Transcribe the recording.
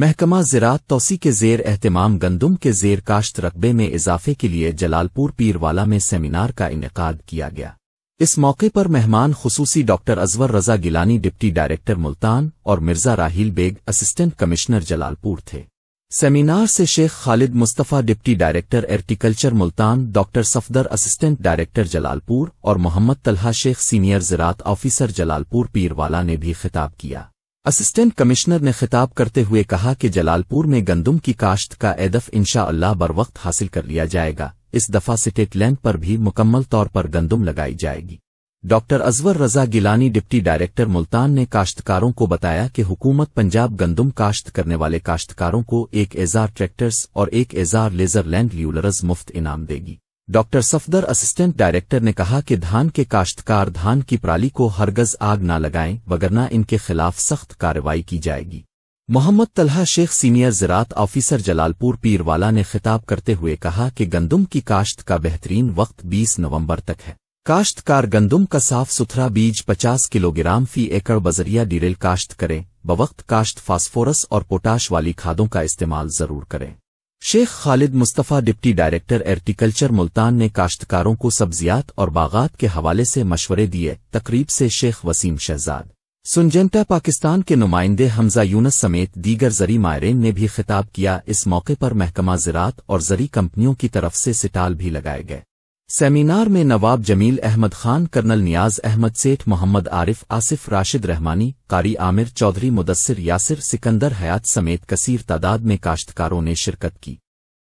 महकमा ज़रात तोसी के जेर एहतमाम गंदम के जेर काश्त रकबे में इजाफे के लिए जलालपुर पीरवाला में सेमिनार का इनका किया गया इस मौके पर मेहमान खसूसी doctor Azwar Raza Gilani deputy director Multan और मिर्जा राहील बेग असिस्टेंट कमिश्नर जलालपुर थे सेमिनार से Sheikh Khalid Mustafa deputy director agriculture Multan doctor Safdar assistant director Jalalpur और मोहम्मद तलहा शेख सीनियर ज़रात ऑफिसर जलालपुर पीरवाला ने भी खिताब किया असिस्टेंट कमिश्नर ने खिताब करते हुए कहा कि जलालपुर में गंदुम की काश्त का एदफ इंशा अल्लाह बर वक्त हासिल कर लिया जाएगा इस दफा सिटेट लैंड पर भी मुकम्मल तौर पर गंदुम लगाई जाएगी doctor Azwar Raza Gilani deputy director Multan ने काश्तकारों को बताया कि हुकूमत पंजाब गंदुम काश्त करने वाले काश्तकारों को एक एजार ट्रैक्टर्स और एक एजार लेजर लैंड ल्यूलरस मुफ्त इनाम देगी डॉक्टर सफदर असिस्टेंट डायरेक्टर ने कहा कि धान के काश्तकार धान की पराली को हरगज आग न लगाएं वगरना इनके खिलाफ सख्त कार्रवाई की जाएगी मोहम्मद तलहा शेख सीनियर ज़रात ऑफिसर जलालपुर पीरवाला ने खिताब करते हुए कहा कि गंदुम की काश्त का बेहतरीन वक्त 20 नवंबर तक है काश्तकार गंदुम का साफ सुथरा बीज 50 किलोग्राम फी एकड़ बजरिया डीरेल काश्त करें बवक्त काश्त फास्फोरस और पोटाश वाली खादों का इस्तेमाल जरूर करें Sheikh Khalid Mustafa deputy director agriculture Multan ने काश्तकारों को सब्जियात और बागात के हवाले से मशवरे दिए तकरीब से शेख वसीम शहजाद सुनजेंटा पाकिस्तान के नुमाइंदे हमजा यूनस समेत दीगर जरी मायरेन ने भी खिताब किया इस मौके पर महकमा ज़रात और जरी कंपनियों की तरफ से सिटाल भी लगाए गए सेमीनार में नवाब जमील अहमद खान कर्नल नियाज अहमद सेठ मोहम्मद आरिफ आसिफ राशिद रहमानी कारी आमिर चौधरी मुदस्सिर यासिर सिकंदर हयात समेत कसीर तादाद में काश्तकारों ने शिरकत की